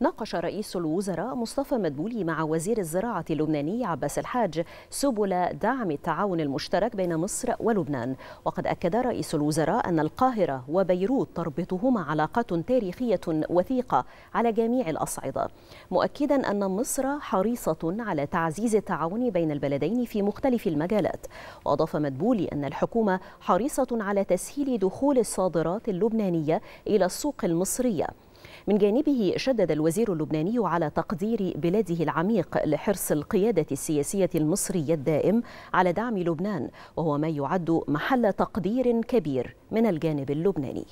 ناقش رئيس الوزراء مصطفى مدبولي مع وزير الزراعة اللبناني عباس الحاج سبل دعم التعاون المشترك بين مصر ولبنان وقد أكد رئيس الوزراء أن القاهرة وبيروت تربطهما علاقات تاريخية وثيقة على جميع الأصعدة مؤكدا أن مصر حريصة على تعزيز التعاون بين البلدين في مختلف المجالات وأضاف مدبولي أن الحكومة حريصة على تسهيل دخول الصادرات اللبنانية إلى السوق المصرية من جانبه شدد الوزير اللبناني على تقدير بلاده العميق لحرص القيادة السياسية المصرية الدائم على دعم لبنان وهو ما يعد محل تقدير كبير من الجانب اللبناني